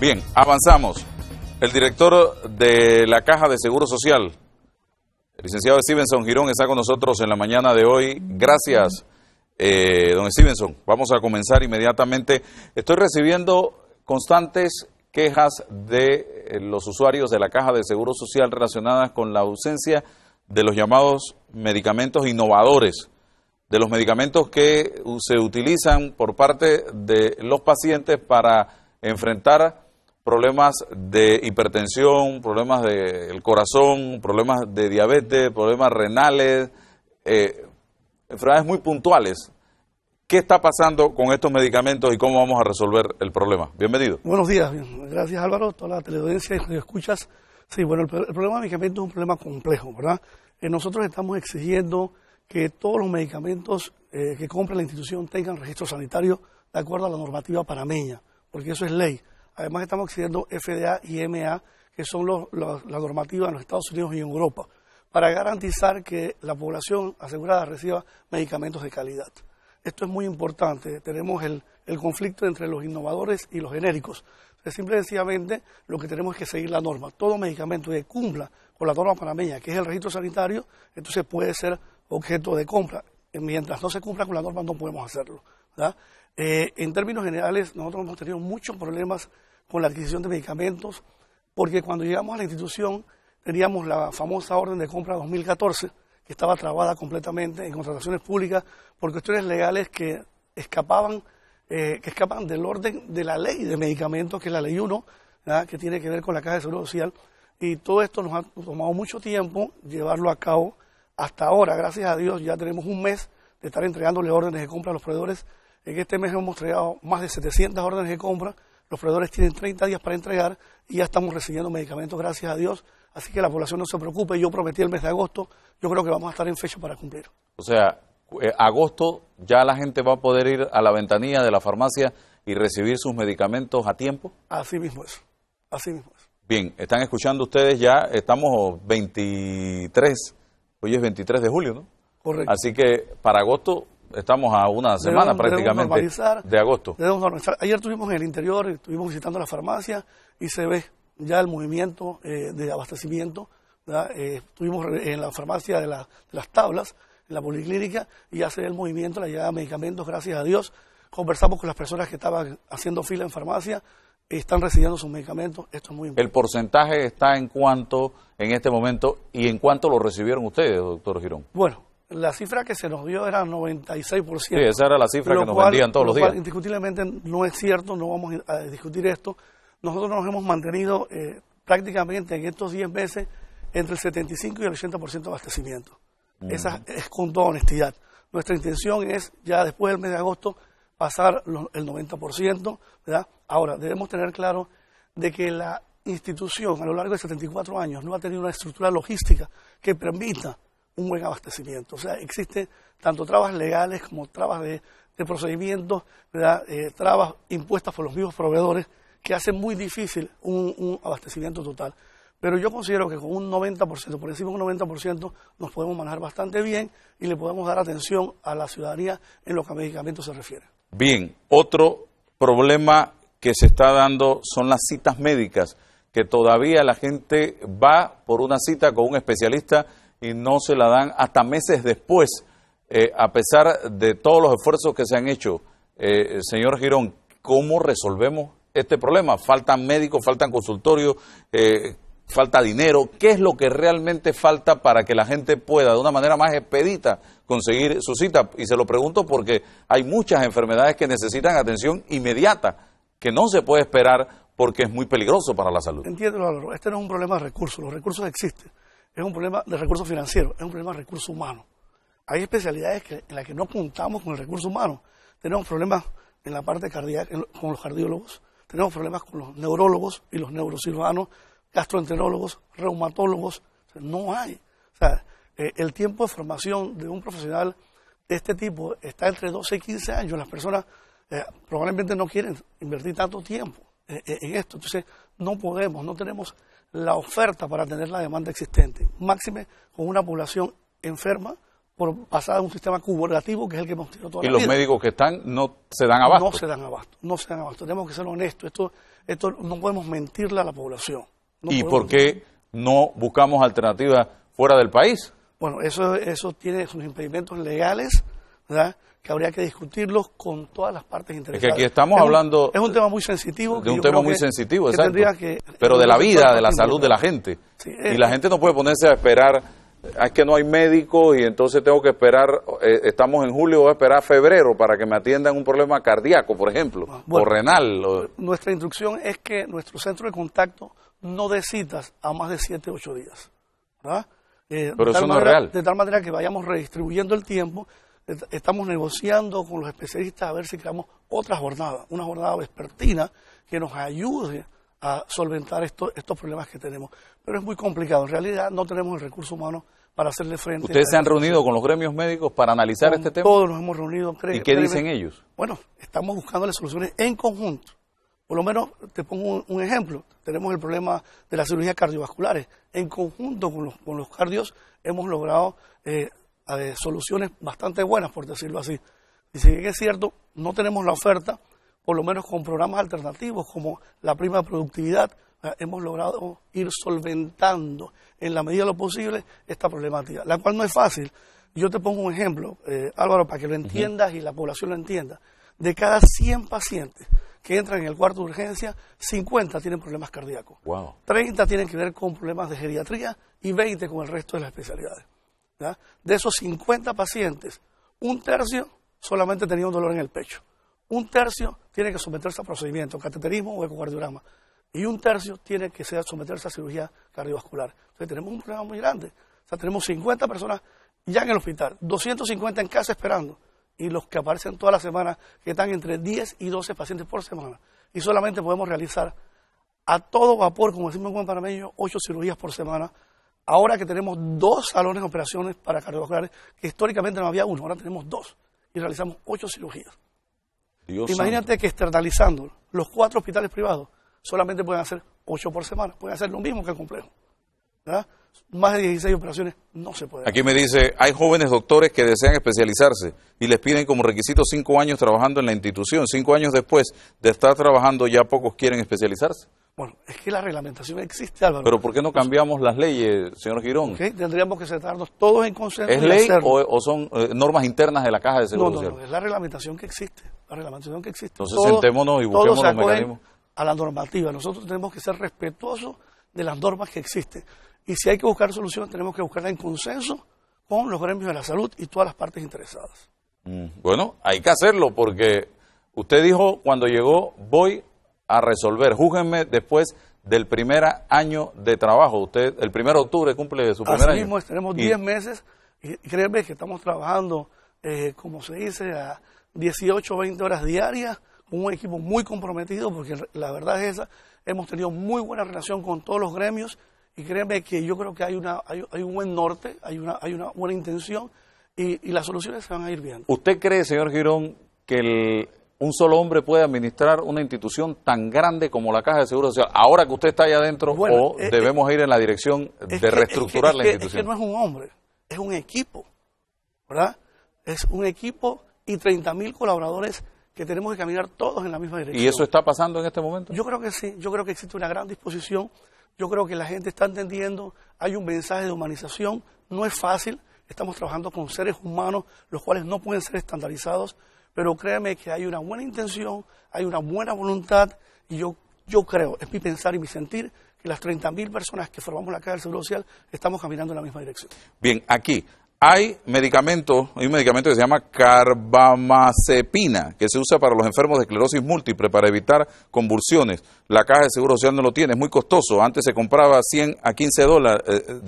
Bien, avanzamos. El director de la Caja de Seguro Social, el licenciado Stevenson Girón, está con nosotros en la mañana de hoy. Gracias, eh, don Stevenson. Vamos a comenzar inmediatamente. Estoy recibiendo constantes quejas de eh, los usuarios de la Caja de Seguro Social relacionadas con la ausencia de los llamados medicamentos innovadores, de los medicamentos que se utilizan por parte de los pacientes para enfrentar problemas de hipertensión, problemas del corazón, problemas de diabetes, problemas renales, eh, enfermedades muy puntuales. ¿Qué está pasando con estos medicamentos y cómo vamos a resolver el problema? Bienvenido. Buenos días, gracias Álvaro, toda la teleaudiencia escuchas. Sí, bueno, el, problema de medicamentos es un problema complejo, ¿verdad? Eh, nosotros estamos exigiendo que todos los medicamentos eh, que compre la institución tengan registro sanitario de acuerdo a la normativa panameña, porque eso es ley. Además estamos exigiendo FDA y MA, que son los, normativas la normativa en los Estados Unidos y en Europa, para garantizar que la población asegurada reciba medicamentos de calidad. Esto es muy importante. Tenemos el, conflicto entre los innovadores y los genéricos. simple y sencillamente lo que tenemos es que seguir la norma. Todo medicamento que cumpla con la norma panameña, que es el registro sanitario, entonces puede ser objeto de compra. Mientras no se cumpla con la norma no podemos hacerlo. Eh, en términos generales, nosotros hemos tenido muchos problemas con la adquisición de medicamentos, porque cuando llegamos a la institución teníamos la famosa orden de compra 2014, que estaba trabada completamente en contrataciones públicas por cuestiones legales que escapaban, eh, que escapan del orden de la ley de medicamentos, que es la ley 1, que tiene que ver con la Caja de Seguro Social. Y todo esto nos ha tomado mucho tiempo llevarlo a cabo. Hasta ahora, gracias a Dios, ya tenemos un mes de estar entregándole órdenes de compra a los proveedores en este mes hemos entregado más de 700 órdenes de compra. Los proveedores tienen 30 días para entregar y ya estamos recibiendo medicamentos, gracias a Dios. Así que la población no se preocupe. Yo prometí el mes de agosto. Yo creo que vamos a estar en fecha para cumplir. O sea, eh, agosto ya la gente va a poder ir a la ventanilla de la farmacia y recibir sus medicamentos a tiempo. Así mismo es. Así mismo es. Bien, están escuchando ustedes ya, estamos 23, hoy es 23 de julio, ¿no? Correcto. Así que para agosto estamos a una semana prácticamente de agosto. Ayer estuvimos en el interior, estuvimos visitando la farmacia y se ve ya el movimiento eh, de abastecimiento. Eh, estuvimos en la farmacia de, las tablas, en la policlínica, y ya se ve el movimiento, la llegada de medicamentos, gracias a Dios. Conversamos con las personas que estaban haciendo fila en farmacia, y están recibiendo sus medicamentos, esto es muy importante. ¿El porcentaje está en cuánto en este momento y en cuánto lo recibieron ustedes, doctor Girón? Bueno, la cifra que se nos dio era 96%. Sí, esa era la cifra que nos vendían todos los días. indiscutiblemente no es cierto, no vamos a discutir esto. Nosotros nos hemos mantenido eh, prácticamente en estos 10 meses entre el 75 y el 80% de abastecimiento. Esa es con toda honestidad. Nuestra intención es ya después del mes de agosto pasar el 90%, ¿verdad? Ahora, debemos tener claro de que la institución a lo largo de 74 años no ha tenido una estructura logística que permita un buen abastecimiento. O sea, existen tanto trabas legales como trabas de, procedimientos, eh, trabas impuestas por los mismos proveedores que hacen muy difícil un, abastecimiento total. Pero yo considero que con un 90%, por encima de un 90%, nos podemos manejar bastante bien y le podemos dar atención a la ciudadanía en lo que a medicamentos se refiere. Bien, otro problema que se está dando son las citas médicas, que todavía la gente va por una cita con un especialista y no se la dan hasta meses después, eh, a pesar de todos los esfuerzos que se han hecho. Eh, señor Girón, ¿cómo resolvemos este problema? Faltan médicos, faltan consultorios, eh, falta dinero. ¿Qué es lo que realmente falta para que la gente pueda, de una manera más expedita, conseguir su cita? Y se lo pregunto porque hay muchas enfermedades que necesitan atención inmediata, que no se puede esperar porque es muy peligroso para la salud. Entiendo, Álvaro, este no es un problema de recursos, los recursos existen es un problema de recursos financieros, es un problema de recursos humanos. Hay especialidades en las que no contamos con el recurso humano. Tenemos problemas en la parte cardíaca con los cardiólogos, tenemos problemas con los neurólogos y los neurocirujanos, gastroenterólogos, reumatólogos. no hay. O sea, eh, el tiempo de formación de un profesional de este tipo está entre 12 y 15 años. Las personas eh, probablemente no quieren invertir tanto tiempo eh, en esto. Entonces, no podemos, no tenemos la oferta para tener la demanda existente, máxime con una población enferma por, basada en un sistema cumulativo que es el que hemos tenido toda la vida. Y los médicos que están no se dan abasto. No se dan abasto, no se dan abasto. Tenemos que ser honestos, esto, esto no podemos mentirle a la población. ¿Y por qué no buscamos alternativas fuera del país? Bueno, eso, eso tiene sus impedimentos legales, ¿verdad? que habría que discutirlos con todas las partes interesadas. Es que aquí estamos hablando... Es un tema muy sensitivo. De un tema muy sensitivo, Pero de la vida, de la salud de la gente. y la gente no puede ponerse a esperar, ah, es que no hay médico y entonces tengo que esperar, eh, estamos en julio, voy a esperar febrero para que me atiendan un problema cardíaco, por ejemplo, ah, o renal. Nuestra instrucción es que nuestro centro de contacto no dé citas a más de 7, 8 días. ¿verdad? Eh, Pero eso no es real. De tal manera que vayamos redistribuyendo el tiempo estamos negociando con los especialistas a ver si creamos otra jornada, una jornada vespertina que nos ayude a solventar estos problemas que tenemos. Pero es muy complicado, en realidad no tenemos el recurso humano para hacerle frente. ¿Ustedes se han reunido con los gremios médicos para analizar este tema? Todos nos hemos reunido, creo. ¿Y qué dicen ellos? Bueno, estamos buscando las soluciones en conjunto. Por lo menos te pongo un, ejemplo. Tenemos el problema de las cirugías cardiovasculares. En conjunto con los, con los cardios hemos logrado eh, de eh, soluciones bastante buenas, por decirlo así. Y si es cierto, no tenemos la oferta, por lo menos con programas alternativos como la prima productividad, eh, hemos logrado ir solventando en la medida de lo posible esta problemática, la cual no es fácil. Yo te pongo un ejemplo, eh, Álvaro, para que lo entiendas y la población lo entienda. De cada 100 pacientes que entran en el cuarto de urgencia, 50 tienen problemas cardíacos. 30 tienen que ver con problemas de geriatría y 20 con el resto de las especialidades. De esos 50 pacientes, un tercio solamente tenía un dolor en el pecho. Un tercio tiene que someterse a procedimiento, cateterismo o ecocardiograma. Y un tercio tiene que someterse a cirugía cardiovascular. Entonces tenemos un problema muy grande. O sea, tenemos 50 personas ya en el hospital, 250 en casa esperando. Y los que aparecen todas las semanas, que están entre 10 y 12 pacientes por semana. Y solamente podemos realizar a todo vapor, como decimos en Juan panameño, 8 cirugías por semana Ahora que tenemos dos salones de operaciones para cardiovasculares, que históricamente no había uno, ahora tenemos dos y realizamos ocho cirugías. Imagínate que externalizando los cuatro hospitales privados solamente pueden hacer ocho por semana, pueden hacer lo mismo que el complejo. ¿verdad? Más de 16 operaciones no se pueden. Aquí me dice, hay jóvenes doctores que desean especializarse y les piden como requisito cinco años trabajando en la institución. Cinco años después de estar trabajando ya pocos quieren especializarse. Bueno, es que la reglamentación existe, Álvaro. Pero ¿por qué no cambiamos las leyes, señor Girón? tendríamos que sentarnos todos en consenso. ¿Es ley o, son eh, normas internas de la Caja de Seguridad no, no, No, es la reglamentación que existe. La reglamentación que existe. Entonces sentémonos y busquemos los mecanismos. A la normativa. Nosotros tenemos que ser respetuosos de las normas que existen. Y si hay que buscar soluciones, tenemos que buscarla en consenso con los gremios de la salud y todas las partes interesadas. Mm, bueno, hay que hacerlo porque usted dijo cuando llegó, voy a resolver. Júgenme después del primer año de trabajo. Usted el 1 de octubre cumple su primer año. tenemos 10 meses y créanme que estamos trabajando, eh, como se dice, a 18 20 horas diarias, con un equipo muy comprometido, porque la verdad es esa, hemos tenido muy buena relación con todos los gremios y créanme que yo creo que hay, una, hay, un buen norte, hay una, hay una buena intención y, y las soluciones se van a ir viendo. ¿Usted cree, señor Girón, que el, un solo hombre puede administrar una institución tan grande como la Caja de Seguro Social. Ahora que usted está allá adentro, o eh, debemos eh, ir en la dirección de reestructurar la institución. Es que no es un hombre, es un equipo, ¿verdad? Es un equipo y 30.000 colaboradores que tenemos que caminar todos en la misma dirección. ¿Y eso está pasando en este momento? Yo creo que sí, yo creo que existe una gran disposición, yo creo que la gente está entendiendo, hay un mensaje de humanización, no es fácil, estamos trabajando con seres humanos, los cuales no pueden ser estandarizados, pero créeme que hay una buena intención, hay una buena voluntad y yo, creo, es mi pensar y mi sentir, que las 30.000 personas que formamos la Caja del Seguro Social estamos caminando en la misma dirección. Bien, aquí hay medicamentos, hay un medicamento que se llama carbamazepina, que se usa para los enfermos de esclerosis múltiple para evitar convulsiones. La caja de seguro social no lo tiene, es muy costoso. Antes se compraba 100 a 15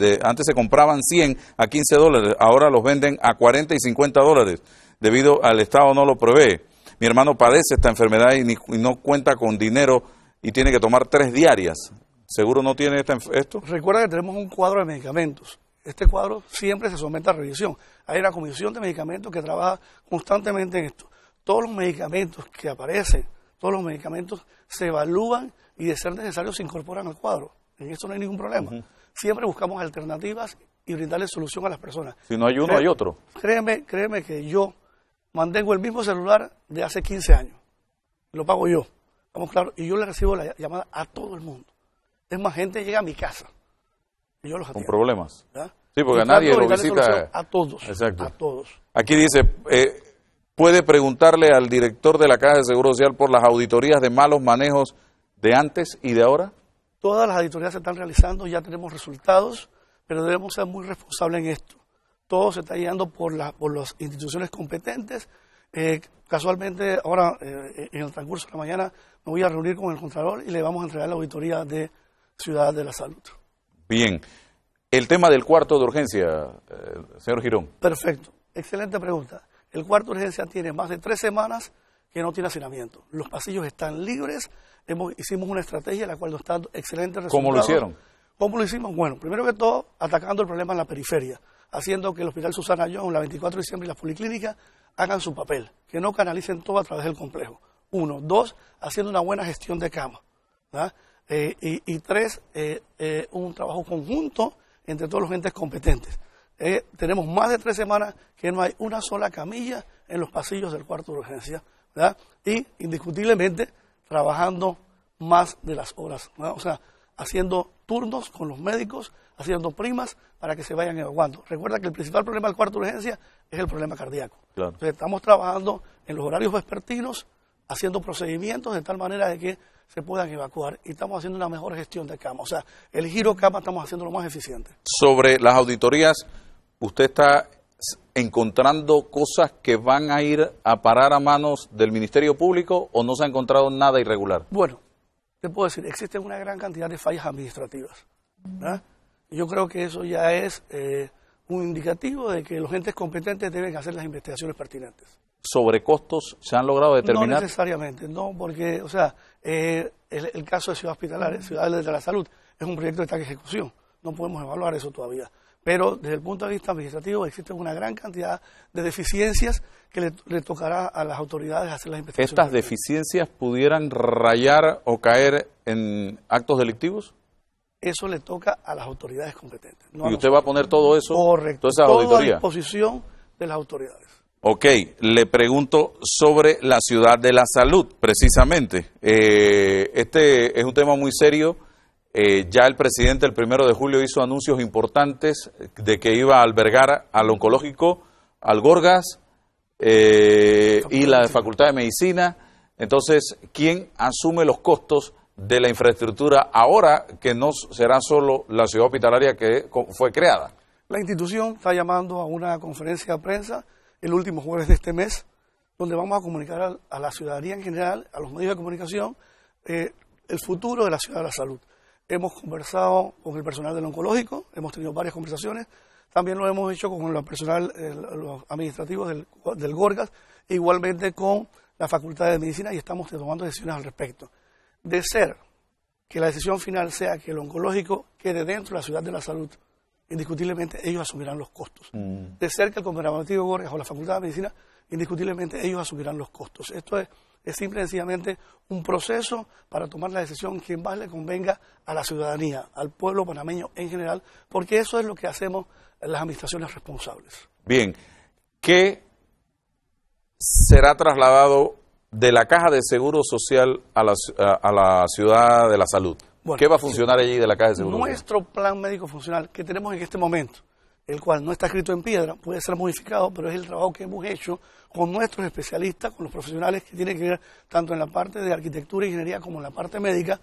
eh, antes se compraban 100 a 15 dólares, ahora los venden a 40 y 50 dólares debido al Estado no lo provee. Mi hermano padece esta enfermedad y, no cuenta con dinero y tiene que tomar tres diarias. ¿Seguro no tiene esto? Recuerda que tenemos un cuadro de medicamentos. Este cuadro siempre se somete a revisión. Hay una comisión de medicamentos que trabaja constantemente en esto. Todos los medicamentos que aparecen, todos los medicamentos se evalúan y de ser necesario se incorporan al cuadro. En esto no hay ningún problema. Siempre buscamos alternativas y brindarle solución a las personas. Si no hay uno, hay otro. Créeme, créeme que yo mantengo el mismo celular de hace 15 años. Lo pago yo. Vamos claro. Y yo le recibo la llamada a todo el mundo. Es más, gente llega a mi casa. Y yo los atiendo. Con problemas. Sí, porque a nadie lo visita. A todos. Exacto. A todos. Aquí dice, eh, puede preguntarle al director de la Caja de Seguro Social por las auditorías de malos manejos de antes y de ahora. Todas las auditorías se están realizando, ya tenemos resultados, pero debemos ser muy responsables en esto todo se está guiando por, por las instituciones competentes. Eh, casualmente, ahora eh, en el transcurso de la mañana me voy a reunir con el Contralor y le vamos a entregar la auditoría de Ciudad de la Salud. Bien. El tema del cuarto de urgencia, eh, señor Girón. Perfecto. Excelente pregunta. El cuarto de urgencia tiene más de tres semanas que no tiene hacinamiento. Los pasillos están libres. hicimos una estrategia la cual nos está dando excelentes resultados. ¿Cómo lo hicieron? ¿Cómo lo hicimos? Bueno, primero que todo, atacando el problema en la periferia haciendo que el Hospital Susana John, la 24 de diciembre y las policlínicas hagan su papel, que no canalicen todo a través del complejo. Uno. Dos, haciendo una buena gestión de cama. Eh, y, tres, eh, eh, un trabajo conjunto entre todos los entes competentes. tenemos más de tres semanas que no hay una sola camilla en los pasillos del cuarto de urgencia. ¿verdad? Y indiscutiblemente trabajando más de las horas. O sea, haciendo turnos con los médicos, haciendo primas para que se vayan evacuando. Recuerda que el principal problema del cuarto de urgencia es el problema cardíaco. Entonces estamos trabajando en los horarios vespertinos, haciendo procedimientos de tal manera de que se puedan evacuar y estamos haciendo una mejor gestión de cama. O sea, el giro cama estamos haciendo lo más eficiente. Sobre las auditorías, usted está encontrando cosas que van a ir a parar a manos del Ministerio Público o no se ha encontrado nada irregular? Bueno, te puedo decir, existen una gran cantidad de fallas administrativas. Yo creo que eso ya es eh, un indicativo de que los entes competentes deben hacer las investigaciones pertinentes. ¿Sobre costos se han logrado determinar? No necesariamente, no, porque, o sea, eh, el, caso de Ciudad Hospitalaria, Ciudad de la Salud, es un proyecto de está ejecución. No podemos evaluar eso todavía pero desde el punto de vista administrativo existen una gran cantidad de deficiencias que le, tocará a las autoridades hacer las investigaciones. ¿Estas deficiencias pudieran rayar o caer en actos delictivos? Eso le toca a las autoridades competentes. ¿Y usted va a poner todo eso? Correcto. Toda esa auditoría. a disposición de las autoridades. Ok, le pregunto sobre la ciudad de la salud, precisamente. Eh, este es un tema muy serio eh, ya el presidente el primero de julio hizo anuncios importantes eh, de que iba a albergar al oncológico, al Gorgas eh, y la Facultad de Medicina. Entonces, ¿quién asume los costos de la infraestructura ahora que no será solo la ciudad hospitalaria que fue creada? La institución está llamando a una conferencia de prensa el último jueves de este mes, donde vamos a comunicar a, la ciudadanía en general, a los medios de comunicación, el futuro de la ciudad de la salud. Hemos conversado con el personal del oncológico, hemos tenido varias conversaciones, también lo hemos hecho con el personal, administrativo los administrativos del, GORGAS, igualmente con la Facultad de Medicina y estamos tomando decisiones al respecto. De ser que la decisión final sea que el oncológico quede dentro de la ciudad de la salud, indiscutiblemente ellos asumirán los costos. Mm. De ser que el de Gorgas o la Facultad de Medicina, indiscutiblemente ellos asumirán los costos. Esto es es simple y sencillamente un proceso para tomar la decisión que más le convenga a la ciudadanía, al pueblo panameño en general, porque eso es lo que hacemos las administraciones responsables. Bien, ¿qué será trasladado de la Caja de Seguro Social a la, Ciudad de la Salud? ¿Qué va a funcionar allí de la Caja de Seguro Nuestro plan médico funcional que tenemos en este momento, el cual no está escrito en piedra, puede ser modificado, pero es el trabajo que hemos hecho con nuestros especialistas, con los profesionales que tienen que ver tanto en la parte de arquitectura e ingeniería como en la parte médica.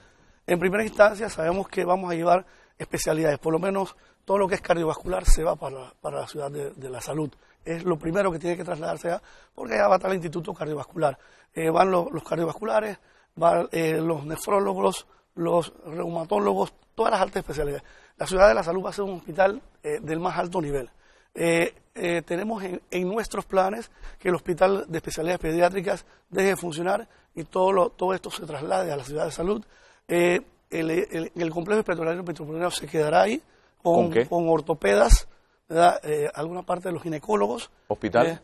En primera instancia sabemos que vamos a llevar especialidades, por lo menos todo lo que es cardiovascular se va para, para la ciudad de, la salud es lo primero que tiene que trasladarse porque allá va a estar el Instituto Cardiovascular. Eh, van los, cardiovasculares, van eh, los nefrólogos, los reumatólogos, todas las altas especialidades. La ciudad de la salud va a ser un hospital eh, del más alto nivel. Eh, eh, tenemos en, nuestros planes que el hospital de especialidades pediátricas deje de funcionar y todo, lo, todo esto se traslade a la ciudad de salud. el, el, complejo hospitalario metropolitano se quedará ahí con, ¿Con, ortopedas, alguna parte de los ginecólogos. ¿Hospital?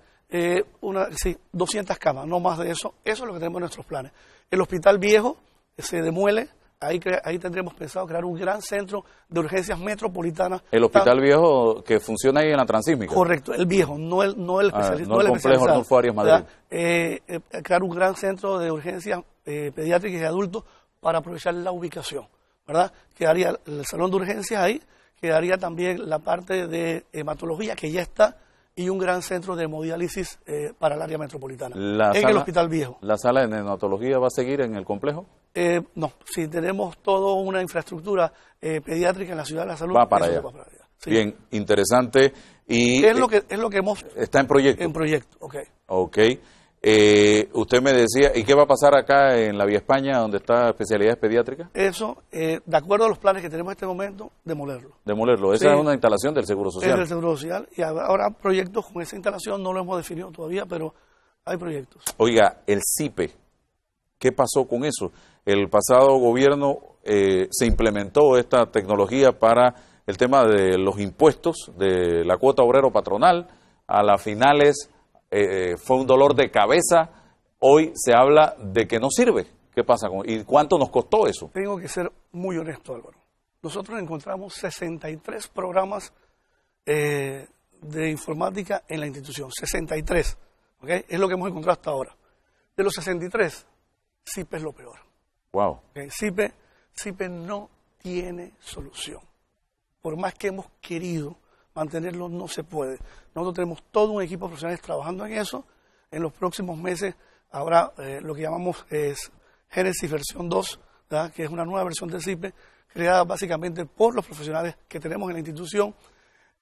una, sí, 200 camas, no más de eso. Eso es lo que tenemos en nuestros planes. El hospital viejo se demuele, Ahí, ahí tendremos pensado crear un gran centro de urgencias metropolitanas. El hospital viejo que funciona ahí en la transísmica. Correcto, el viejo, no el, no el ah, especialista. no, el, Madrid. Eh, eh, crear un gran centro de urgencias eh, pediátricas y adultos para aprovechar la ubicación, ¿verdad? Quedaría el salón de urgencias ahí, quedaría también la parte de hematología que ya está y un gran centro de hemodiálisis para el área metropolitana en el Hospital Viejo. ¿La sala de hematología va a seguir en el complejo? Eh, no, si tenemos toda una infraestructura eh, pediátrica en la ciudad de la salud, va para allá. Bien, interesante. Y eh, es lo que lo hemos está en proyecto. En proyecto, ok. Ok. usted me decía, ¿y qué va a pasar acá en la Vía España, donde está especialidades pediátricas? Eso, de acuerdo a los planes que tenemos en este momento, demolerlo. Demolerlo, esa es una instalación del Seguro Social. Es del Seguro Social, y ahora proyectos con esa instalación, no lo hemos definido todavía, pero hay proyectos. Oiga, el CIPE, ¿qué pasó con eso? el pasado gobierno eh, se implementó esta tecnología para el tema de los impuestos, de la cuota obrero patronal. A las finales eh, eh, fue un dolor de cabeza. Hoy se habla de que no sirve. ¿Qué pasa con y cuánto nos costó eso? Tengo que ser muy honesto, Álvaro. Nosotros encontramos 63 programas de informática en la institución. 63. ¿okay? Es lo que hemos encontrado hasta ahora. De los 63, CIP es lo peor. Wow. CIPE, eh, no tiene solución. Por más que hemos querido mantenerlo, no se puede. Nosotros tenemos todo un equipo de profesionales trabajando en eso. En los próximos meses habrá eh, lo que llamamos es Genesis versión 2, que es una nueva versión de CIPE, creada básicamente por los profesionales que tenemos en la institución,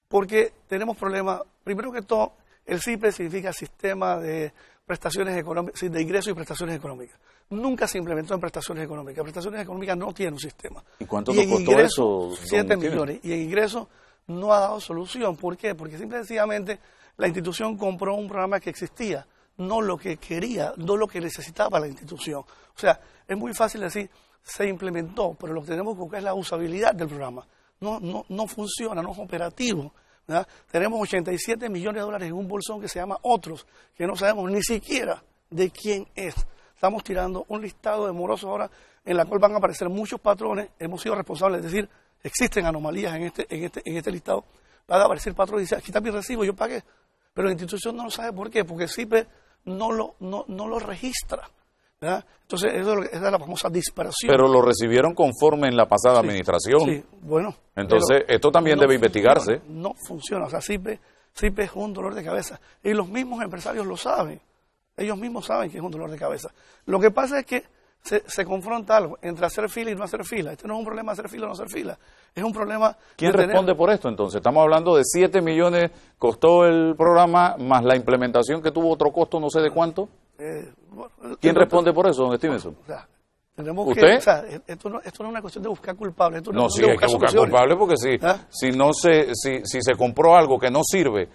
porque tenemos problemas, primero que todo, el CIPE significa Sistema de prestaciones económicas, de ingresos y prestaciones económicas. Nunca se implementó en prestaciones económicas. Prestaciones económicas no tiene un sistema. ¿Y cuánto y costó eso? 7 millones. Y en ingresos no ha dado solución. ¿Por qué? Porque simplemente la institución compró un programa que existía, no lo que quería, no lo que necesitaba la institución. O sea, es muy fácil decir, se implementó, pero lo que tenemos que buscar es la usabilidad del programa. No, no, no funciona, no es operativo. Tenemos 87 millones de dólares en un bolsón que se llama Otros, que no sabemos ni siquiera de quién es. Estamos tirando un listado de morosos ahora en la cual van a aparecer muchos patrones. Hemos sido responsables, es decir, existen anomalías en este, este, este listado. Van a aparecer patrones y dicen, aquí está mi recibo, yo pagué. Pero la institución no lo sabe por qué, porque Cipe no lo registra. Entonces, esa es la famosa disparación Pero lo recibieron conforme en la pasada administración. Sí, bueno. Entonces, esto también debe investigarse. No funciona, o sea, Cipe, es un dolor de cabeza. Y los mismos empresarios lo saben. Ellos mismos saben que es un dolor de cabeza. Lo que pasa es que se, confronta algo entre hacer fila y no hacer fila. Este no es un problema hacer fila o no hacer fila. Es un problema. ¿Quién responde por esto entonces? Estamos hablando de 7 millones costó el programa, más la implementación que tuvo otro costo, no sé de cuánto. ¿Quién eh, responde por eso, don Stevenson? ¿Usted? esto, no, es una cuestión de buscar culpables. no, sí, hay que buscar culpables porque si, ¿Ah? si, no se, si, si se compró algo que no sirve,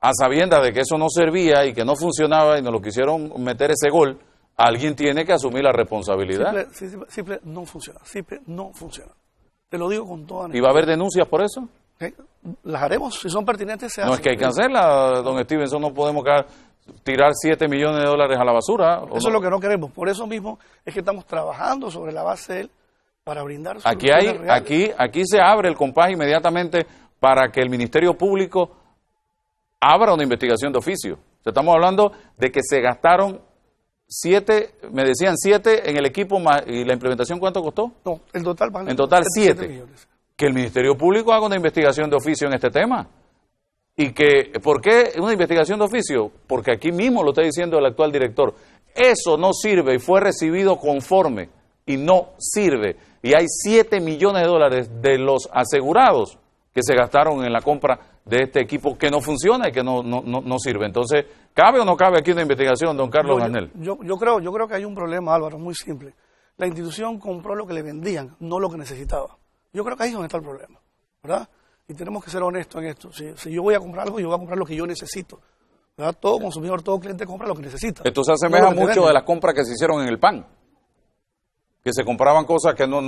a sabiendas de que eso no servía y que no funcionaba y nos lo quisieron meter ese gol, alguien tiene que asumir la responsabilidad. Simple, no funciona, no funciona. Te lo digo con toda ¿Y va a haber denuncias por eso? Eh, las haremos, si son pertinentes se no es que hay que hacerlas, don Stevenson, no podemos caer tirar 7 millones de dólares a la basura. Eso es lo que no queremos. Por eso mismo es que estamos trabajando sobre la base él para brindar aquí hay aquí aquí se abre el compás inmediatamente para que el ministerio público abra una investigación de oficio estamos hablando de que se gastaron siete me decían siete en el equipo y la implementación cuánto costó no el total en total siete, que el ministerio público haga una investigación de oficio en este tema y que, ¿por qué una investigación de oficio? Porque aquí mismo lo está diciendo el actual director. Eso no sirve y fue recibido conforme y no sirve. Y hay 7 millones de dólares de los asegurados que se gastaron en la compra de este equipo que no funciona y que no, no, no, sirve. Entonces, ¿cabe o no cabe aquí una investigación, don Carlos Anel? Yo, yo, creo, yo creo que hay un problema, Álvaro, muy simple. La institución compró lo que le vendían, no lo que necesitaba. Yo creo que ahí es donde está el problema, ¿verdad? Y tenemos que ser honestos en esto. Si, yo voy a comprar algo, yo voy a comprar lo que yo necesito. ¿verdad? Todo consumidor, todo cliente compra lo que necesita. Esto se asemeja mucho de las compras que se hicieron en el pan. Que se compraban cosas que no,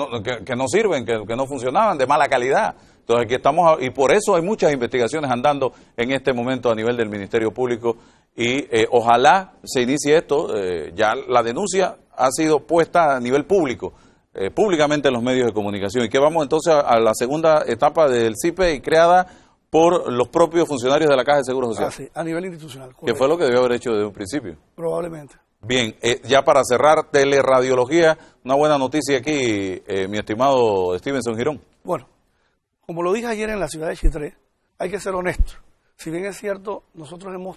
sirven, que, no funcionaban, de mala calidad. Entonces aquí estamos, y por eso hay muchas investigaciones andando en este momento a nivel del Ministerio Público. Y eh, ojalá se inicie esto, eh, ya la denuncia ha sido puesta a nivel público eh, públicamente en los medios de comunicación. Y que vamos entonces a, la segunda etapa del CIPE y creada por los propios funcionarios de la Caja de Seguro Social. Ah, a nivel institucional. Que fue lo que debió haber hecho desde un principio. Probablemente. Bien, eh, ya para cerrar, teleradiología, una buena noticia aquí, eh, mi estimado Stevenson Girón. Bueno, como lo dije ayer en la ciudad de Chitré, hay que ser honesto Si bien es cierto, nosotros hemos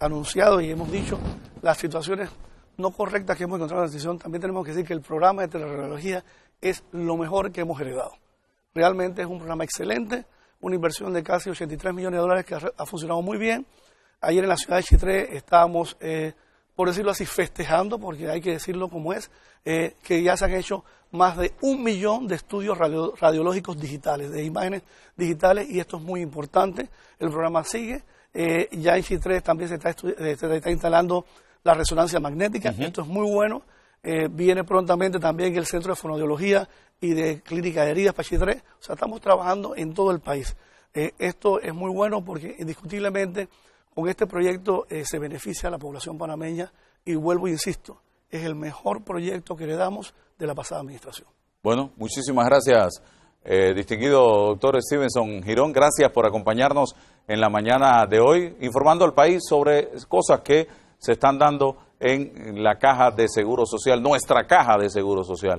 anunciado y hemos dicho las situaciones no correctas que hemos encontrado la decisión. también tenemos que decir que el programa de radiología es lo mejor que hemos heredado. Realmente es un programa excelente, una inversión de casi 83 millones de dólares que ha, funcionado muy bien. Ayer en la ciudad de chi3 estábamos, eh, por decirlo así, festejando, porque hay que decirlo como es, eh, que ya se han hecho más de un millón de estudios radiológicos digitales, de imágenes digitales, y esto es muy importante. El programa sigue. Eh, ya en si3 también se está, se está instalando la resonancia magnética. Esto es muy bueno. Eh, viene prontamente también el Centro de Fonodiología y de Clínica de Heridas Pachitré. O sea, estamos trabajando en todo el país. Eh, esto es muy bueno porque indiscutiblemente con este proyecto eh, se beneficia a la población panameña y vuelvo e insisto, es el mejor proyecto que le damos de la pasada administración. Bueno, muchísimas gracias, distinguido doctor Stevenson Girón. Gracias por acompañarnos en la mañana de hoy, informando al país sobre cosas que se están dando en la caja de Seguro Social, nuestra caja de Seguro Social.